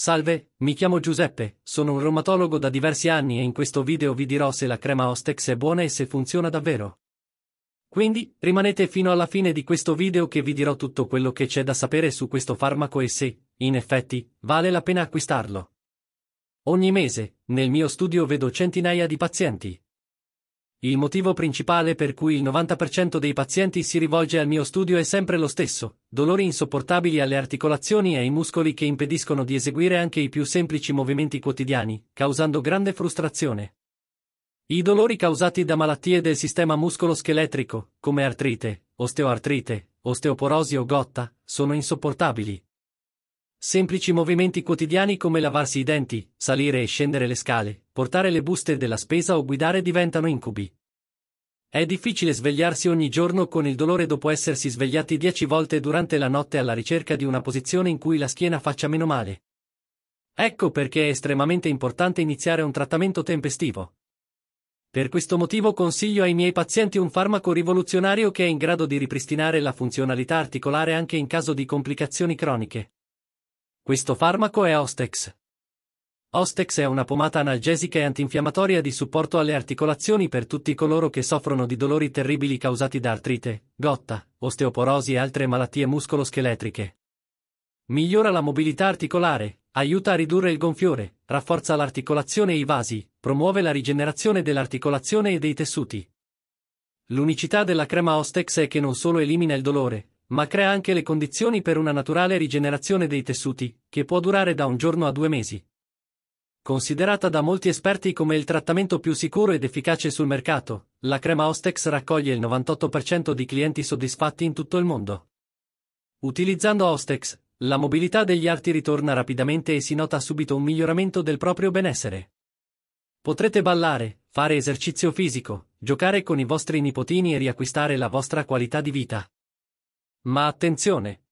Salve, mi chiamo Giuseppe, sono un reumatologo da diversi anni e in questo video vi dirò se la crema Ostex è buona e se funziona davvero. Quindi, rimanete fino alla fine di questo video che vi dirò tutto quello che c'è da sapere su questo farmaco e se, in effetti, vale la pena acquistarlo. Ogni mese, nel mio studio vedo centinaia di pazienti. Il motivo principale per cui il 90% dei pazienti si rivolge al mio studio è sempre lo stesso, dolori insopportabili alle articolazioni e ai muscoli che impediscono di eseguire anche i più semplici movimenti quotidiani, causando grande frustrazione. I dolori causati da malattie del sistema muscoloscheletrico, come artrite, osteoartrite, osteoporosi o gotta, sono insopportabili, Semplici movimenti quotidiani come lavarsi i denti, salire e scendere le scale, portare le buste della spesa o guidare diventano incubi. È difficile svegliarsi ogni giorno con il dolore dopo essersi svegliati dieci volte durante la notte alla ricerca di una posizione in cui la schiena faccia meno male. Ecco perché è estremamente importante iniziare un trattamento tempestivo. Per questo motivo consiglio ai miei pazienti un farmaco rivoluzionario che è in grado di ripristinare la funzionalità articolare anche in caso di complicazioni croniche. Questo farmaco è Ostex. Ostex è una pomata analgesica e antinfiammatoria di supporto alle articolazioni per tutti coloro che soffrono di dolori terribili causati da artrite, gotta, osteoporosi e altre malattie muscoloscheletriche. Migliora la mobilità articolare, aiuta a ridurre il gonfiore, rafforza l'articolazione e i vasi, promuove la rigenerazione dell'articolazione e dei tessuti. L'unicità della crema Ostex è che non solo elimina il dolore, ma crea anche le condizioni per una naturale rigenerazione dei tessuti, che può durare da un giorno a due mesi. Considerata da molti esperti come il trattamento più sicuro ed efficace sul mercato, la crema Ostex raccoglie il 98% di clienti soddisfatti in tutto il mondo. Utilizzando Ostex, la mobilità degli arti ritorna rapidamente e si nota subito un miglioramento del proprio benessere. Potrete ballare, fare esercizio fisico, giocare con i vostri nipotini e riacquistare la vostra qualità di vita. Ma attenzione!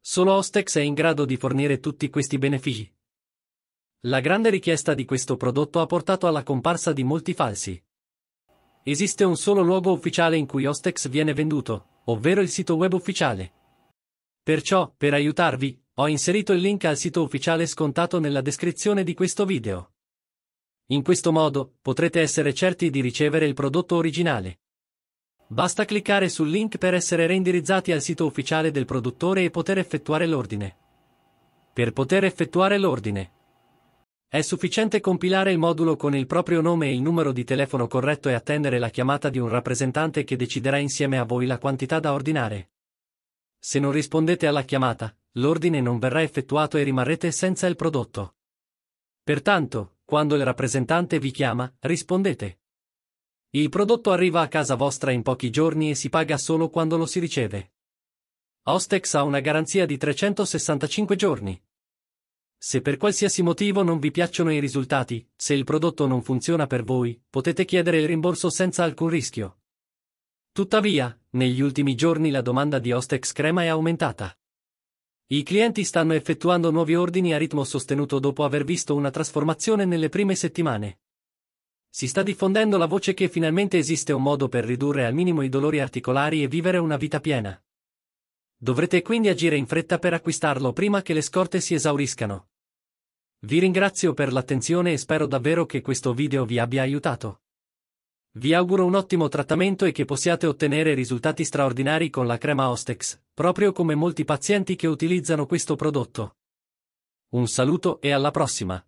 Solo Ostex è in grado di fornire tutti questi benefici. La grande richiesta di questo prodotto ha portato alla comparsa di molti falsi. Esiste un solo luogo ufficiale in cui Ostex viene venduto, ovvero il sito web ufficiale. Perciò, per aiutarvi, ho inserito il link al sito ufficiale scontato nella descrizione di questo video. In questo modo, potrete essere certi di ricevere il prodotto originale. Basta cliccare sul link per essere reindirizzati al sito ufficiale del produttore e poter effettuare l'ordine. Per poter effettuare l'ordine è sufficiente compilare il modulo con il proprio nome e il numero di telefono corretto e attendere la chiamata di un rappresentante che deciderà insieme a voi la quantità da ordinare. Se non rispondete alla chiamata, l'ordine non verrà effettuato e rimarrete senza il prodotto. Pertanto, quando il rappresentante vi chiama, rispondete. Il prodotto arriva a casa vostra in pochi giorni e si paga solo quando lo si riceve. Ostex ha una garanzia di 365 giorni. Se per qualsiasi motivo non vi piacciono i risultati, se il prodotto non funziona per voi, potete chiedere il rimborso senza alcun rischio. Tuttavia, negli ultimi giorni la domanda di Ostex crema è aumentata. I clienti stanno effettuando nuovi ordini a ritmo sostenuto dopo aver visto una trasformazione nelle prime settimane. Si sta diffondendo la voce che finalmente esiste un modo per ridurre al minimo i dolori articolari e vivere una vita piena. Dovrete quindi agire in fretta per acquistarlo prima che le scorte si esauriscano. Vi ringrazio per l'attenzione e spero davvero che questo video vi abbia aiutato. Vi auguro un ottimo trattamento e che possiate ottenere risultati straordinari con la crema Ostex, proprio come molti pazienti che utilizzano questo prodotto. Un saluto e alla prossima!